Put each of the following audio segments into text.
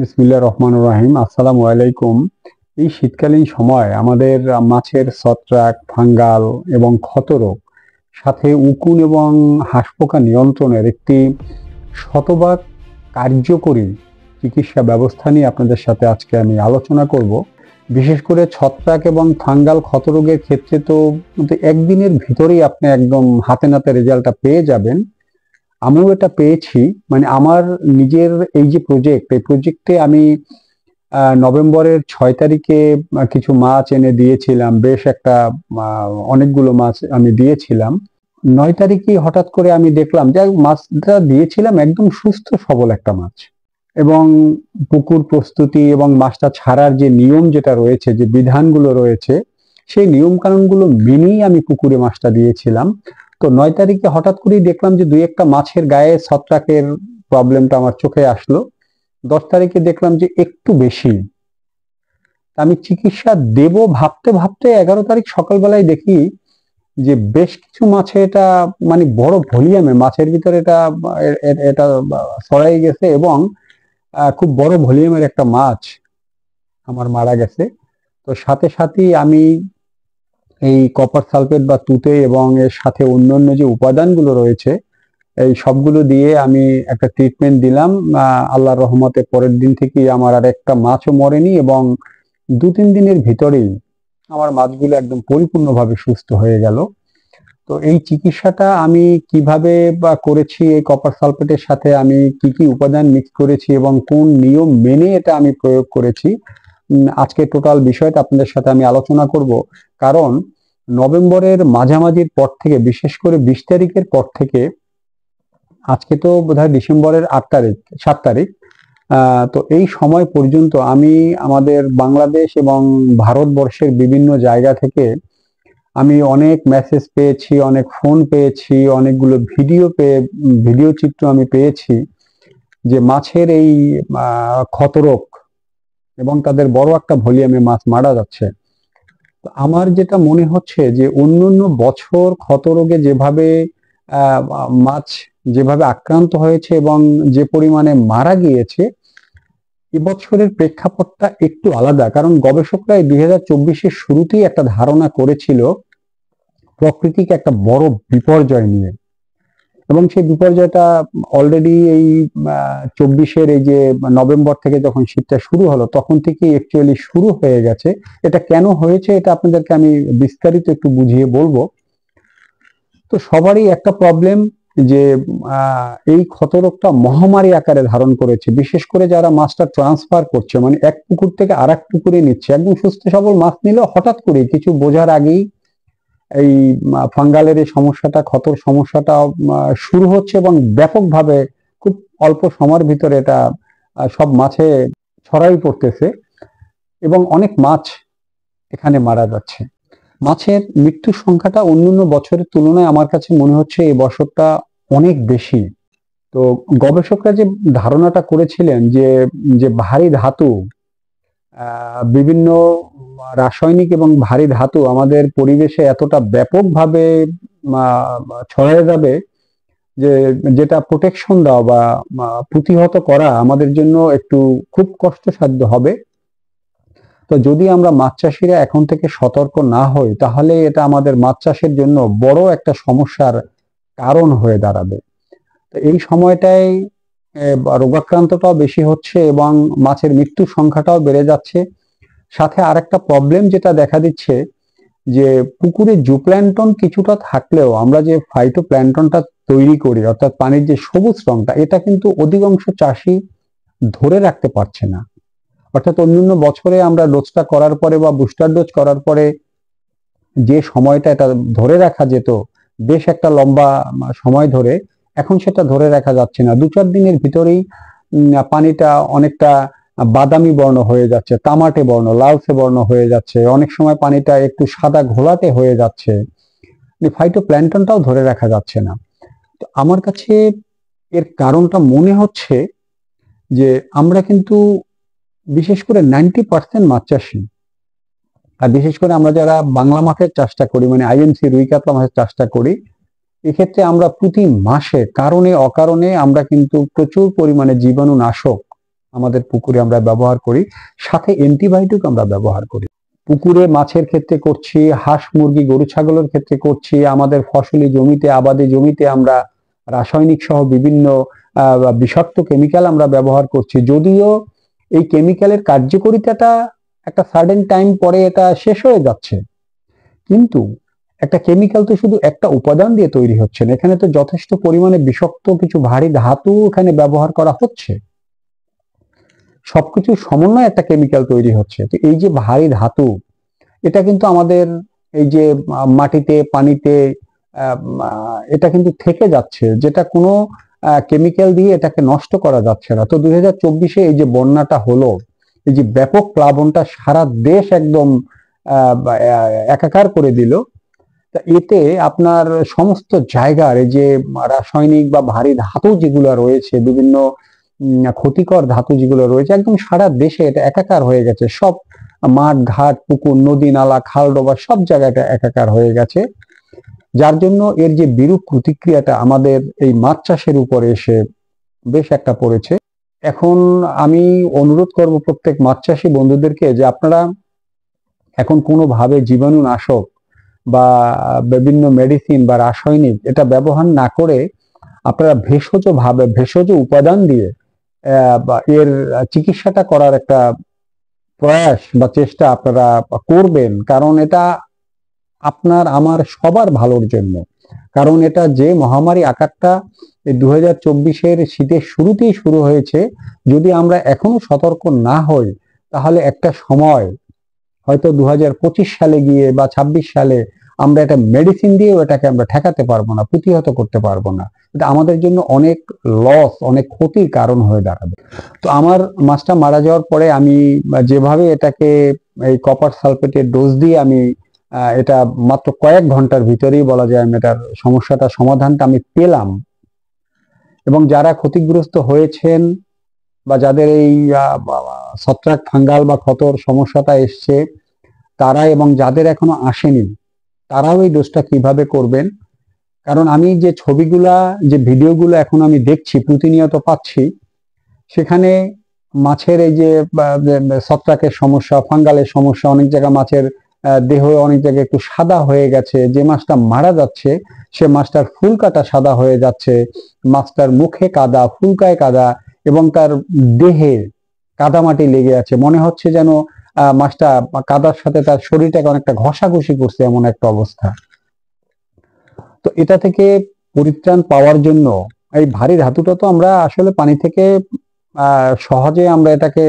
বিসমিল্লা রহমান রাহিম আসসালামু আলাইকুম এই শীতকালীন সময় আমাদের মাছের ছত্রাক ফাঙ্গাল এবং ক্ষতরোগ সাথে উকুন এবং হাঁসপোকা নিয়ন্ত্রণের একটি শতভাগ কার্যকরী চিকিৎসা ব্যবস্থা নিয়ে আপনাদের সাথে আজকে আমি আলোচনা করব বিশেষ করে ছত্রাক এবং ফাঙ্গাল ক্ষতরোগের ক্ষেত্রে তো একদিনের ভিতরেই আপনি একদম হাতে নাতে রেজাল্টটা পেয়ে যাবেন আমিও এটা পেয়েছি মানে আমার নিজের এই যে প্রজেক্ট এই প্রজেক্টে আমি নভেম্বরের ছয় তারিখে কিছু মাছ এনে দিয়েছিলাম বেশ একটা অনেকগুলো মাছ আমি দিয়েছিলাম নয় তারিখে হঠাৎ করে আমি দেখলাম যে মাছটা দিয়েছিলাম একদম সুস্থ সবল একটা মাছ এবং পুকুর প্রস্তুতি এবং মাছটা ছাড়ার যে নিয়ম যেটা রয়েছে যে বিধানগুলো রয়েছে সেই নিয়ম কানুনগুলো মেনেই আমি পুকুরে মাছটা দিয়েছিলাম তো নয় তারিখে হঠাৎ করেই দেখলাম যে দুই একটা মাছের গায়ে ছত্রাকের প্রবলেমটা আমার চোখে আসলো দশ তারিখে দেখলাম যে একটু বেশি আমি চিকিৎসা দেব ভাবতে ভাবতে এগারো তারিখ সকালবেলায় দেখি যে বেশ কিছু মাছে এটা মানে বড় ভলিউমে মাছের ভিতরে এটা এটা সরাই গেছে এবং খুব বড় ভলিউমের একটা মাছ আমার মারা গেছে তো সাথে সাথেই আমি এই কপার সালফেট বা তুতে এবং এর সাথে অন্যান্য যে উপাদানগুলো রয়েছে এই সবগুলো দিয়ে আমি একটা ট্রিটমেন্ট দিলাম আল্লাহর রহমতে পরের দিন থেকে আমার আর একটা মাছও মরেনি এবং দু তিন দিনের ভিতরেই আমার মাছগুলো একদম পরিপূর্ণভাবে সুস্থ হয়ে গেল তো এই চিকিৎসাটা আমি কিভাবে বা করেছি এই কপার সালফেটের সাথে আমি কি কি উপাদান মিক্স করেছি এবং কোন নিয়ম মেনে এটা আমি প্রয়োগ করেছি আজকে টোটাল বিষয়টা আপনাদের সাথে আমি আলোচনা করব কারণ নভেম্বরের মাঝামাঝির পর থেকে বিশেষ করে বিশ তারিখের পর থেকে আজকে তো বোধহয় ডিসেম্বরের আট তারিখ সাত তারিখ তো এই সময় পর্যন্ত আমি আমাদের বাংলাদেশ এবং ভারতবর্ষের বিভিন্ন জায়গা থেকে আমি অনেক মেসেজ পেয়েছি অনেক ফোন পেয়েছি অনেকগুলো ভিডিও পেয়ে ভিডিও চিত্র আমি পেয়েছি যে মাছের এই ক্ষতরোগ এবং তাদের বড় একটা ভলিউমে মাছ মারা যাচ্ছে আমার যেটা মনে হচ্ছে যে অন্যান্য বছর ক্ষতরোগে যেভাবে মাছ যেভাবে আক্রান্ত হয়েছে এবং যে পরিমাণে মারা গিয়েছে এবছরের প্রেক্ষাপটটা একটু আলাদা কারণ গবেষকরা দুই হাজার চব্বিশের শুরুতেই একটা ধারণা করেছিল প্রকৃতিকে একটা বড় বিপর্যয় নিয়ে এবং সেই বিপর্যয়টা অলরেডি এই চব্বিশের এই যে নভেম্বর থেকে যখন শীতটা শুরু হলো তখন থেকে অ্যাকচুয়ালি শুরু হয়ে গেছে এটা কেন হয়েছে এটা আপনাদেরকে আমি বিস্তারিত একটু বুঝিয়ে বলবো তো সবারই একটা প্রবলেম যে এই ক্ষতরোগটা মহামারী আকারে ধারণ করেছে বিশেষ করে যারা মাছটা ট্রান্সফার করছে মানে এক পুকুর থেকে আর এক পুকুরে নিচ্ছে একদম সুস্থ সবল মাছ নিলে হঠাৎ করে কিছু বোঝার আগেই এই ফাঙ্গালের এই সমস্যাটা ক্ষতর সমস্যাটা শুরু হচ্ছে এবং ব্যাপকভাবে খুব অল্প সময়ের ভিতরে এটা সব মাছে ছড়াই পড়তেছে এবং অনেক মাছ এখানে মারা যাচ্ছে মাছের মৃত্যুর সংখ্যাটা অন্যান্য বছরের তুলনায় আমার কাছে মনে হচ্ছে এই বছরটা অনেক বেশি তো গবেষকরা যে ধারণাটা করেছিলেন যে যে ভারী ধাতু বিভিন্ন রাসায়নিক এবং ভারী ধাতু আমাদের পরিবেশে এতটা ব্যাপকভাবে ছড়ায় যাবে যে যেটা প্রোটেকশন দেওয়া বা প্রতিহত করা আমাদের জন্য একটু খুব কষ্টসাধ্য হবে তো যদি আমরা মাছ চাষিরা এখন থেকে সতর্ক না হই তাহলে এটা আমাদের মাছ চাষের জন্য বড় একটা সমস্যার কারণ হয়ে দাঁড়াবে তো এই সময়টায় রোগাক্রান্তটাও বেশি হচ্ছে এবং মাছের মৃত্যুর সংখ্যাটাও বেড়ে যাচ্ছে সাথে আর একটা প্রবলেম যেটা দেখা দিচ্ছে যে পুকুরে জুপ্ল্যান্টন কিছুটা থাকলেও আমরা যে ফাইটো প্ল্যান্টনটা তৈরি করি অর্থাৎ পানির যে সবুজ রংটা এটা কিন্তু অধিকাংশ চাষি ধরে রাখতে পারছে না অর্থাৎ অন্যান্য বছরে আমরা ডোজটা করার পরে বা বুস্টার ডোজ করার পরে যে সময়টা এটা ধরে রাখা যেত বেশ একটা লম্বা সময় ধরে এখন সেটা ধরে রাখা যাচ্ছে না দু চার দিনের ভিতরেই পানিটা অনেকটা বাদামি বর্ণ হয়ে যাচ্ছে তামাটে বর্ণ লালচে বর্ণ হয়ে যাচ্ছে অনেক সময় পানিটা একটু সাদা ঘোলাতে হয়ে যাচ্ছে ফাইটো প্ল্যান্টনটাও মানে ধরে রাখা যাচ্ছে না তো আমার কাছে এর কারণটা মনে হচ্ছে যে আমরা কিন্তু বিশেষ করে নাইনটি পার্সেন্ট মাছ চাষি আর বিশেষ করে আমরা যারা বাংলা মাছের চাষটা করি মানে আইএমসি রুই কাতলা মাছের চাষটা করি এক্ষেত্রে আমরা প্রতি মাসে কারণে অকারণে আমরা কিন্তু প্রচুর পরিমাণে জীবাণু নাশক আমাদের পুকুরে আমরা ব্যবহার করি সাথে অ্যান্টিবায়োটিক আমরা ব্যবহার করি পুকুরে মাছের ক্ষেত্রে করছি হাঁস মুরগি গরু ছাগলের ক্ষেত্রে করছি আমাদের ফসলি জমিতে আবাদি জমিতে আমরা রাসায়নিক সহ বিভিন্ন বিষাক্ত কেমিক্যাল আমরা ব্যবহার করছি যদিও এই কেমিক্যালের কার্যকারিতাটা একটা সার্টেন টাইম পরে এটা শেষ হয়ে যাচ্ছে কিন্তু একটা কেমিক্যাল তো শুধু একটা উপাদান দিয়ে তৈরি হচ্ছে না এখানে তো যথেষ্ট পরিমাণে বিষাক্ত কিছু ভারী ধাতু এখানে ব্যবহার করা হচ্ছে সবকিছু সমন্বয় একটা কেমিক্যাল তৈরি হচ্ছে তো এই যে ভারী ধাতু এটা কিন্তু আমাদের এই যে মাটিতে পানিতে এটা কিন্তু থেকে যাচ্ছে যেটা কোনো কেমিক্যাল দিয়ে এটাকে নষ্ট করা যাচ্ছে না তো দুই এই যে বন্যাটা হলো এই যে ব্যাপক প্লাবনটা সারা দেশ একদম একাকার করে দিল এতে আপনার সমস্ত জায়গার এই যে রাসায়নিক বা ভারী ধাতু যেগুলো রয়েছে বিভিন্ন ক্ষতিকর ধাতু যেগুলো রয়েছে একদম সারা দেশে এটা একাকার হয়ে গেছে সব মাঠ ঘাট পুকুর নদী নালা খাল ডোবা সব জায়গাটা একাকার হয়ে গেছে যার জন্য এর যে বিরূপ প্রতিক্রিয়াটা আমাদের এই মাছ চাষের উপরে এসে বেশ একটা পড়েছে এখন আমি অনুরোধ করব প্রত্যেক মাছ চাষি বন্ধুদেরকে যে আপনারা এখন কোনোভাবে জীবাণুনাশক বা বিভিন্ন মেডিসিন বা রাসায়নিক এটা ব্যবহার না করে আপনারা ভাবে ভেষজ উপাদান দিয়ে এর চিকিৎসাটা করার একটা প্রয়াস বা চেষ্টা আপনারা করবেন কারণ এটা আপনার আমার সবার ভালোর জন্য কারণ এটা যে মহামারী আকারটা দু হাজার চব্বিশের শীতের শুরুতেই শুরু হয়েছে যদি আমরা এখনো সতর্ক না হই তাহলে একটা সময় হয়তো দু সালে গিয়ে বা ২৬ সালে আমরা এটা মেডিসিন দিয়ে এটাকে আমরা ঠেকাতে পারবো না প্রতিহত করতে পারবো না এটা আমাদের জন্য অনেক লস অনেক ক্ষতির কারণ হয়ে দাঁড়াবে তো আমার মাছটা মারা যাওয়ার পরে আমি যেভাবে এটাকে এই কপার সালফেটের ডোজ দিয়ে আমি এটা মাত্র কয়েক ঘন্টার ভিতরেই বলা যায় আমি এটার সমস্যাটা সমাধানটা আমি পেলাম এবং যারা ক্ষতিগ্রস্ত হয়েছেন বা যাদের এই ছত্রাক ফাঙ্গাল বা ক্ষতর সমস্যাটা এসছে তারা এবং যাদের এখনো আসেনি তারাও এই ডোজটা কিভাবে করবেন কারণ আমি যে ছবিগুলা যে ভিডিওগুলো এখন আমি দেখছি প্রতিনিয়ত পাচ্ছি সেখানে মাছের এই যে ছত্রাকের সমস্যা ফাঙ্গালের সমস্যা অনেক জায়গায় মাছের দেহ অনেক জায়গায় একটু সাদা হয়ে গেছে যে মাছটা মারা যাচ্ছে সে মাছটার ফুল কাটা সাদা হয়ে যাচ্ছে মাছটার মুখে কাদা ফুলকায় কাদা এবং তার দেহের কাদামাটি লেগে আছে মনে হচ্ছে যেন মাছটা কাদার সাথে তার শরীরটাকে অনেকটা ঘষাঘষি করছে এমন একটা অবস্থা তো এটা থেকে পরিত্রাণ পাওয়ার জন্য এই ভারী ধাতুটা তো আমরা আসলে পানি থেকে সহজে আমরা এটাকে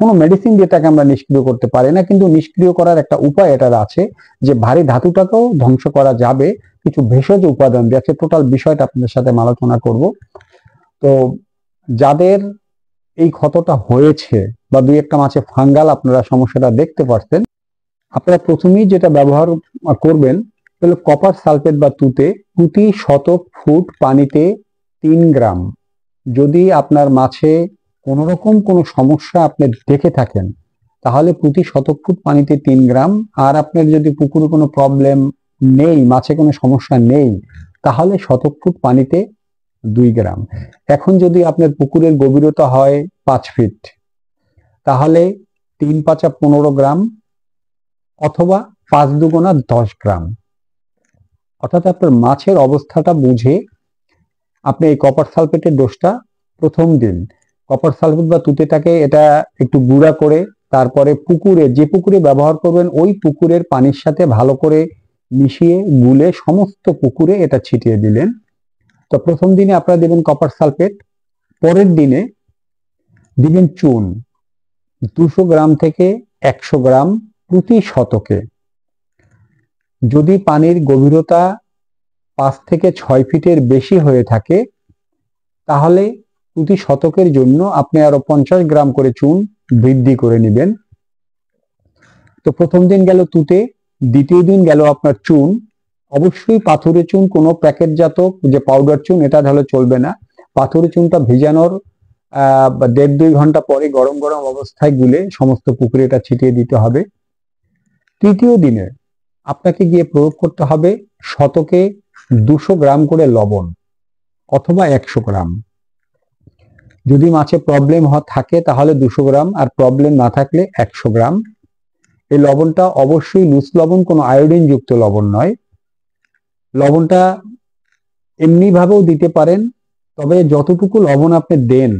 কোনো মেডিসিন দিয়ে এটাকে আমরা নিষ্ক্রিয় করতে পারি না কিন্তু নিষ্ক্রিয় করার একটা উপায় এটার আছে যে ভারী ধাতুটাকেও ধ্বংস করা যাবে কিছু ভেষজ উপাদান দিয়ে টোটাল বিষয়টা আপনাদের সাথে আলোচনা করব তো যাদের এই ক্ষতটা হয়েছে বা দুই একটা মাছে ফাঙ্গাল আপনারা সমস্যাটা দেখতে পারতেন আপনারা প্রথমেই যেটা ব্যবহার করবেন তাহলে কপার সালফেট বা তুতে প্রতি শতক ফুট পানিতে তিন গ্রাম যদি আপনার মাছে কোনো রকম কোনো সমস্যা আপনি দেখে থাকেন তাহলে প্রতি শতক ফুট পানিতে তিন গ্রাম আর আপনার যদি পুকুরে কোনো প্রবলেম নেই মাছে কোনো সমস্যা নেই তাহলে শতক ফুট পানিতে দুই গ্রাম এখন যদি আপনার পুকুরের গভীরতা হয় পাঁচ ফিট তাহলে তিন পাঁচা পনেরো গ্রাম অথবা পাঁচ দুগোনা দশ গ্রাম অর্থাৎ আপনার মাছের অবস্থাটা বুঝে আপনি এই কপার সালফেটের ডোসটা প্রথম দিন কপার সালফেট বা তুতেটাকে এটা একটু গুঁড়া করে তারপরে পুকুরে যে পুকুরে ব্যবহার করবেন ওই পুকুরের পানির সাথে ভালো করে মিশিয়ে গুলে সমস্ত পুকুরে এটা ছিটিয়ে দিলেন তো প্রথম দিনে আপনারা দেবেন কপার সালফেট পরের দিনে দিবেন চুন দুশো গ্রাম থেকে একশো গ্রাম প্রতি শতকে যদি পানির গভীরতা পাঁচ থেকে ছয় ফিটের বেশি হয়ে থাকে তাহলে প্রতি শতকের জন্য আপনি আরো পঞ্চাশ গ্রাম করে চুন বৃদ্ধি করে নেবেন তো প্রথম দিন গেল তুতে দ্বিতীয় দিন গেল আপনার চুন অবশ্যই পাথরের চুন কোনো প্যাকেটজাত যে পাউডার চুন এটা তাহলে চলবে না পাথরের চুনটা ভেজানোর দেড় দুই ঘন্টা পরে গরম গরম অবস্থায় গুলে সমস্ত পুকুরে এটা ছিটিয়ে দিতে হবে তৃতীয় দিনে আপনাকে গিয়ে প্রয়োগ করতে হবে শতকে দুশো গ্রাম করে লবণ অথবা একশো গ্রাম যদি মাছে প্রবলেম থাকে তাহলে দুশো গ্রাম আর প্রবলেম না থাকলে একশো গ্রাম এই লবণটা অবশ্যই লুজ লবণ কোনো আয়োডিন যুক্ত লবণ নয় লবণটা এমনিভাবেও দিতে পারেন তবে যতটুকু লবণ আপনি দেন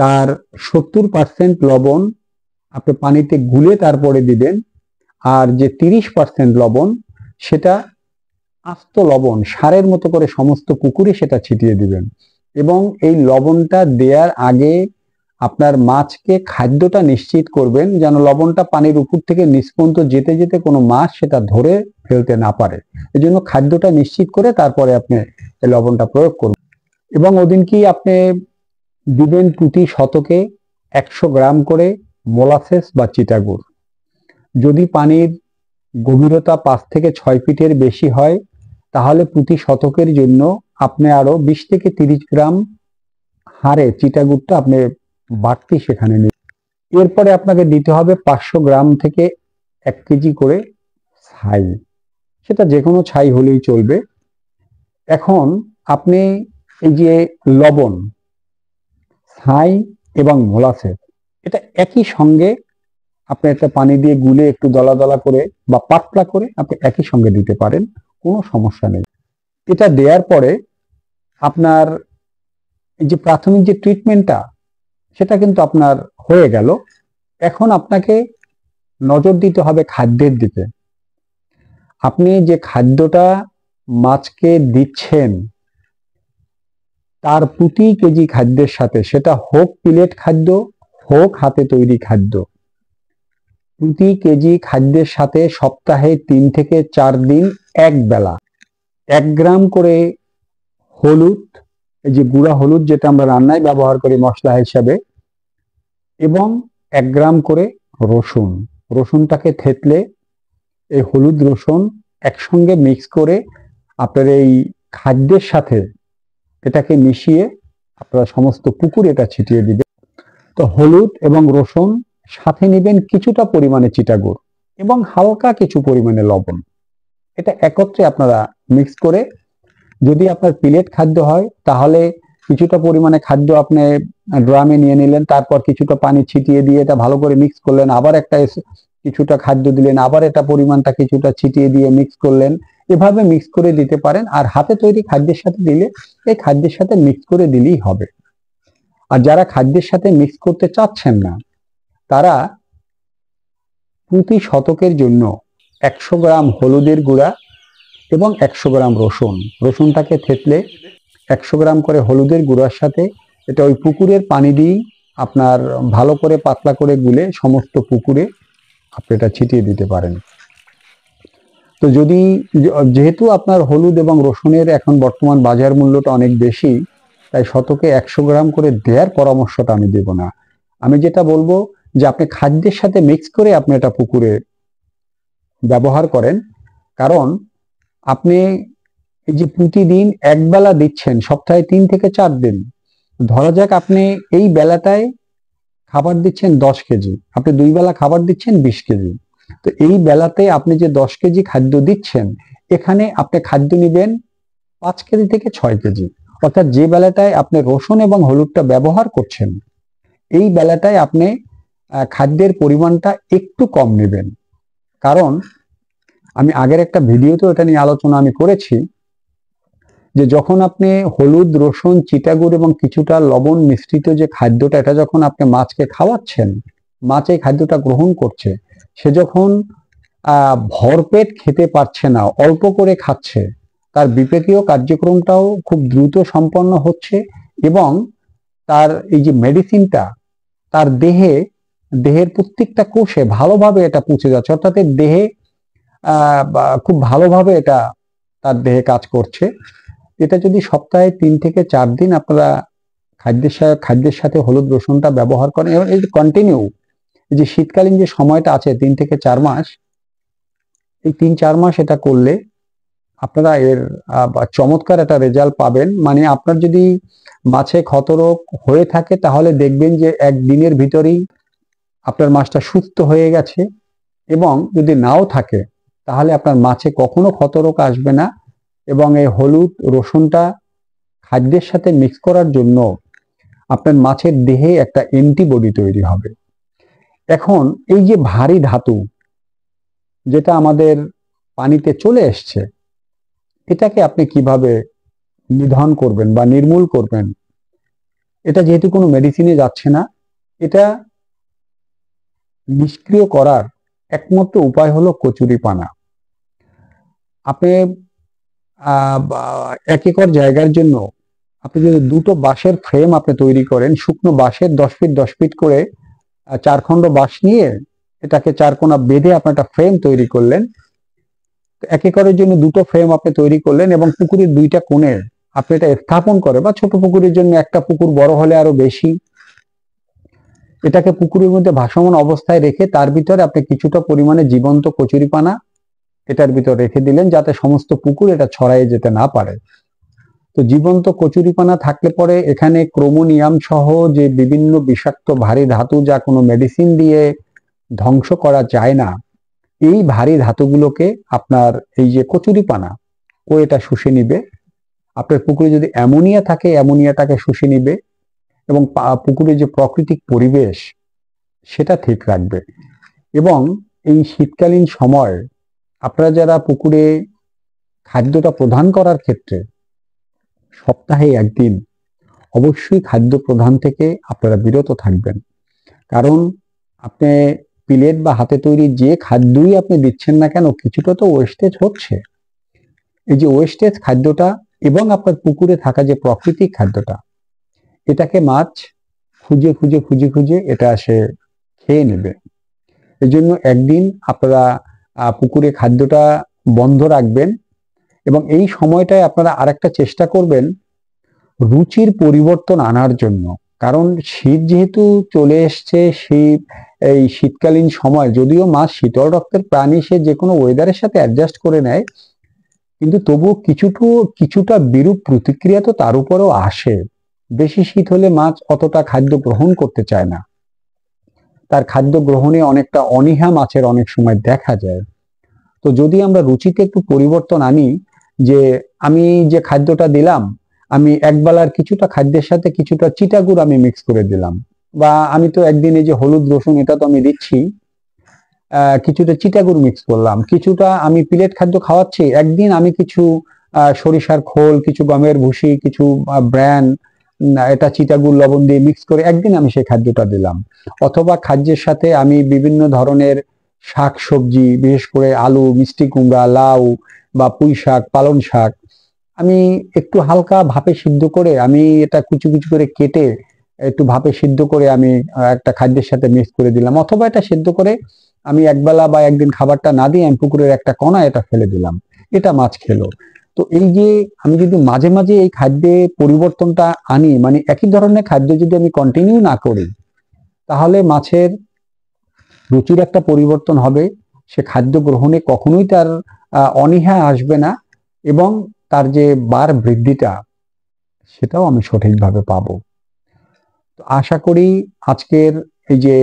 তার সত্তর পার্সেন্ট লবণ আপনি পানিতে গুলে তারপরে দিবেন আর যে তিরিশ পার্সেন্ট লবণ সেটা আস্ত লবণ সারের মতো করে সমস্ত কুকুরে সেটা ছিটিয়ে দিবেন এবং এই লবণটা দেওয়ার আগে আপনার মাছকে খাদ্যটা নিশ্চিত করবেন যেন লবণটা পানির উপর থেকে নিষ্পন্ত যেতে যেতে কোনো মাছ সেটা ধরে ফেলতে না পারে এজন্য খাদ্যটা নিশ্চিত করে তারপরে আপনি লবণটা প্রয়োগ করবেন এবং ওদিন কি আপনি দিবেন প্রতি শতকে একশো গ্রাম করে মোলাসেস বা চিটাগুড় যদি পানির গভীরতা পাঁচ থেকে ছয় ফিটের বেশি হয় তাহলে প্রতি শতকের জন্য আপনি আরো বিশ থেকে তিরিশ গ্রাম হারে চিটাগুড়টা আপনি বাড়তি সেখানে নেই এরপরে আপনাকে দিতে হবে পাঁচশো গ্রাম থেকে এক কেজি করে ছাই সেটা যে কোনো ছাই হলেই চলবে এখন আপনি এই যে লবণ ছাই এবং মোলাসের এটা একই সঙ্গে আপনি একটা পানি দিয়ে গুলে একটু দলা দলা করে বা পাতলা করে আপনি একই সঙ্গে দিতে পারেন কোনো সমস্যা নেই এটা দেওয়ার পরে আপনার এই যে প্রাথমিক যে ট্রিটমেন্টটা সেটা কিন্তু আপনার হয়ে গেল এখন আপনাকে নজর দিতে হবে খাদ্যের দিকে আপনি যে খাদ্যটা মাছকে দিচ্ছেন তার প্রতি কেজি খাদ্যের সাথে সেটা হোক প্লেট খাদ্য হোক হাতে তৈরি খাদ্য প্রতি কেজি খাদ্যের সাথে সপ্তাহে তিন থেকে চার দিন এক বেলা এক গ্রাম করে হলুদ এই যে গুঁড়া হলুদ যেটা আমরা রান্নায় ব্যবহার করি মশলা হিসাবে এবং এক গ্রাম করে রসুন রসুনটাকে থেতলে এই হলুদ রসুন একসঙ্গে মিক্স করে আপনার এই খাদ্যের সাথে এটাকে মিশিয়ে আপনারা সমস্ত পুকুর এটা ছিটিয়ে দিবেন তো হলুদ এবং রসুন সাথে নেবেন কিছুটা পরিমাণে চিটাগুড় এবং হালকা কিছু পরিমাণে লবণ এটা একত্রে আপনারা মিক্স করে যদি আপনার পিলেট খাদ্য হয় তাহলে কিছুটা পরিমাণে খাদ্য আপনি ড্রামে নিয়ে নিলেন তারপর কিছুটা পানি ছিটিয়ে দিয়ে এটা ভালো করে মিক্স করলেন আবার একটা কিছুটা খাদ্য দিলেন আবার এটা পরিমাণটা কিছুটা ছিটিয়ে দিয়ে মিক্স করলেন এভাবে মিক্স করে দিতে পারেন আর হাতে তৈরি খাদ্যের সাথে দিলে এই খাদ্যের সাথে মিক্স করে দিলেই হবে আর যারা খাদ্যের সাথে মিক্স করতে চাচ্ছেন না তারা প্রতি শতকের জন্য একশো গ্রাম হলুদের গুঁড়া এবং একশো গ্রাম রসুন রসুনটাকে থেতলে একশো গ্রাম করে হলুদের গুঁড়ার সাথে এটা ওই পুকুরের পানি দিয়েই আপনার ভালো করে পাতলা করে গুলে সমস্ত পুকুরে আপনি এটা ছিটিয়ে দিতে পারেন তো যদি যেহেতু আপনার হলুদ এবং রসুনের এখন বর্তমান বাজার মূল্যটা অনেক বেশি তাই শতকে একশো গ্রাম করে দেওয়ার পরামর্শটা আমি দেব না আমি যেটা বলবো যে আপনি খাদ্যের সাথে মিক্স করে আপনি এটা পুকুরে ব্যবহার করেন কারণ আপনি এই যে প্রতিদিন এক বেলা দিচ্ছেন সপ্তাহে তিন থেকে চার দিন ধরা যাক আপনি এই বেলাটায় খাবার দিচ্ছেন দশ কেজি আপনি দুই বেলা খাবার দিচ্ছেন বিশ কেজি তো এই বেলাতে আপনি যে দশ কেজি খাদ্য দিচ্ছেন এখানে আপনি খাদ্য নেবেন পাঁচ কেজি থেকে ছয় কেজি অর্থাৎ যে বেলাটায় আপনি রসুন এবং হলুদটা ব্যবহার করছেন এই বেলাটায় আপনি খাদ্যের পরিমাণটা একটু কম নেবেন কারণ আমি আগের একটা ভিডিওতে এটা নিয়ে আলোচনা আমি করেছি যে যখন আপনি হলুদ রসুন চিটাগুড় এবং কিছুটা লবণ মিশ্রিত যে খাদ্যটা এটা যখন আপনি মাছকে খাওয়াচ্ছেন মাছ এই খাদ্যটা গ্রহণ করছে সে যখন ভরপেট খেতে পারছে না অল্প করে খাচ্ছে তার বিপেকীয় কার্যক্রমটাও খুব দ্রুত সম্পন্ন হচ্ছে এবং তার এই যে মেডিসিনটা তার দেহে দেহের প্রত্যেকটা কোষে ভালোভাবে এটা পৌঁছে যাচ্ছে অর্থাৎ দেহে খুব ভালোভাবে এটা তার দেহে কাজ করছে এটা যদি সপ্তাহে তিন থেকে চার দিন আপনারা খাদ্যের সাথে খাদ্যের সাথে হলুদ রসুনটা ব্যবহার করেন এবং এই কন্টিনিউ যে শীতকালীন যে সময়টা আছে তিন থেকে চার মাস এই তিন চার মাস এটা করলে আপনারা এর চমৎকার একটা রেজাল্ট পাবেন মানে আপনার যদি মাছে ক্ষতরোগ হয়ে থাকে তাহলে দেখবেন যে একদিনের ভিতরেই আপনার মাছটা সুস্থ হয়ে গেছে এবং যদি নাও থাকে তাহলে আপনার মাছে কখনো ক্ষতরোগ আসবে না এবং এই হলুদ রসুনটা খাদ্যের সাথে মিক্স করার জন্য আপনার মাছের দেহে একটা অ্যান্টিবডি তৈরি হবে এখন এই যে ভারী ধাতু যেটা আমাদের পানিতে চলে এসছে এটাকে আপনি কিভাবে নিধন করবেন বা নির্মূল করবেন এটা যেহেতু কোনো মেডিসিনে যাচ্ছে না এটা নিষ্ক্রিয় করার একমাত্র উপায় হলো কচুরি পানা আপনি এক একর জায়গার জন্য আপনি যদি দুটো বাঁশের ফ্রেম আপনি তৈরি করেন শুকনো বাঁশের দশ ফিট দশ ফিট করে চার বাঁশ নিয়ে এটাকে চার কোনা বেঁধে আপনি একটা ফ্রেম তৈরি করলেন এক একরের জন্য দুটো ফ্রেম আপনি তৈরি করলেন এবং পুকুরের দুইটা কোণে আপনি এটা স্থাপন করে বা ছোট পুকুরের জন্য একটা পুকুর বড় হলে আরো বেশি এটাকে পুকুরের মধ্যে ভাসমান অবস্থায় রেখে তার ভিতরে আপনি কিছুটা পরিমাণে জীবন্ত কচুরিপানা এটার ভিতর রেখে দিলেন যাতে সমস্ত পুকুর এটা ছড়াই যেতে না পারে তো জীবন্ত কচুরিপানা থাকলে পরে এখানে ক্রোমোনিয়াম সহ যে বিভিন্ন বিষাক্ত ভারী ধাতু যা কোনো মেডিসিন দিয়ে ধ্বংস করা যায় না এই ভারী ধাতুগুলোকে আপনার এই যে কচুরিপানা ও এটা শুষে নিবে আপনার পুকুরে যদি অ্যামোনিয়া থাকে অ্যামোনিয়াটাকে শুষে নিবে এবং পুকুরে যে প্রাকৃতিক পরিবেশ সেটা ঠিক রাখবে এবং এই শীতকালীন সময় আপনারা যারা পুকুরে খাদ্যটা প্রদান করার ক্ষেত্রে সপ্তাহে একদিন অবশ্যই খাদ্য প্রধান থেকে আপনারা বিরত থাকবেন কারণ আপনি প্লেট বা হাতে তৈরি যে খাদ্যই আপনি দিচ্ছেন না কেন কিছুটা তো ওয়েস্টেজ হচ্ছে এই যে ওয়েস্টেজ খাদ্যটা এবং আপনার পুকুরে থাকা যে প্রাকৃতিক খাদ্যটা এটাকে মাছ খুঁজে খুঁজে খুঁজে খুঁজে এটা সে খেয়ে নেবে এজন্য একদিন আপনারা পুকুরে খাদ্যটা বন্ধ রাখবেন এবং এই সময়টায় আপনারা আরেকটা চেষ্টা করবেন রুচির পরিবর্তন আনার জন্য কারণ শীত যেহেতু চলে এসছে শীত এই শীতকালীন সময় যদিও মাছ শীতল রক্তের প্রাণী সে যে কোনো ওয়েদারের সাথে অ্যাডজাস্ট করে নেয় কিন্তু তবুও কিছুটু কিছুটা বিরূপ প্রতিক্রিয়া তো তার উপরেও আসে বেশি শীত হলে মাছ অতটা খাদ্য গ্রহণ করতে চায় না তার খাদ্য গ্রহণে অনেকটা অনীহা মাছের অনেক সময় দেখা যায় তো যদি আমরা রুচিতে একটু পরিবর্তন আনি যে আমি যে খাদ্যটা দিলাম আমি একবেলার কিছুটা খাদ্যের সাথে কিছুটা চিটাগুড় আমি মিক্স করে দিলাম বা আমি তো একদিন এই যে হলুদ রসুন এটা তো আমি দিচ্ছি কিছুটা চিটাগুড় মিক্স করলাম কিছুটা আমি প্লেট খাদ্য খাওয়াচ্ছি একদিন আমি কিছু সরিষার খোল কিছু গমের ভুসি কিছু ব্র্যান্ড এটা চিটাগুড় লবণ দিয়ে মিক্স করে একদিন আমি সেই খাদ্যটা দিলাম অথবা খাদ্যের সাথে আমি বিভিন্ন ধরনের শাক সবজি বিশেষ করে আলু মিষ্টি কুমড়া লাউ বা পুঁই শাক পালন শাক আমি একটু হালকা ভাপে সিদ্ধ করে আমি এটা কুচি কুচি করে কেটে একটু ভাপে সিদ্ধ করে আমি একটা খাদ্যের সাথে মিক্স করে দিলাম অথবা এটা সিদ্ধ করে আমি একবেলা বা একদিন খাবারটা না দিয়ে আমি পুকুরের একটা কণা এটা ফেলে দিলাম এটা মাছ খেলো তো এই যে আমি যদি মাঝে মাঝে এই খাদ্যে পরিবর্তনটা আনি মানে একই ধরনের খাদ্য যদি আমি কন্টিনিউ না করি তাহলে মাছের রুচির একটা পরিবর্তন হবে সে খাদ্য গ্রহণে কখনোই তার অনীহা আসবে না এবং তার যে বার বৃদ্ধিটা সেটাও আমি সঠিকভাবে পাব তো আশা করি আজকের এই যে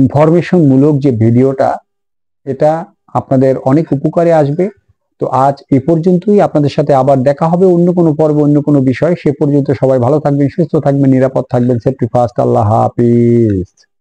ইনফরমেশন মূলক যে ভিডিওটা এটা আপনাদের অনেক উপকারে আসবে তো আজ এ পর্যন্তই আপনাদের সাথে আবার দেখা হবে অন্য কোনো পর্ব অন্য কোনো বিষয় সে পর্যন্ত সবাই ভালো থাকবেন সুস্থ থাকবেন নিরাপদ থাকবেন সেফটি ফার্স্ট আল্লাহ হাফিজ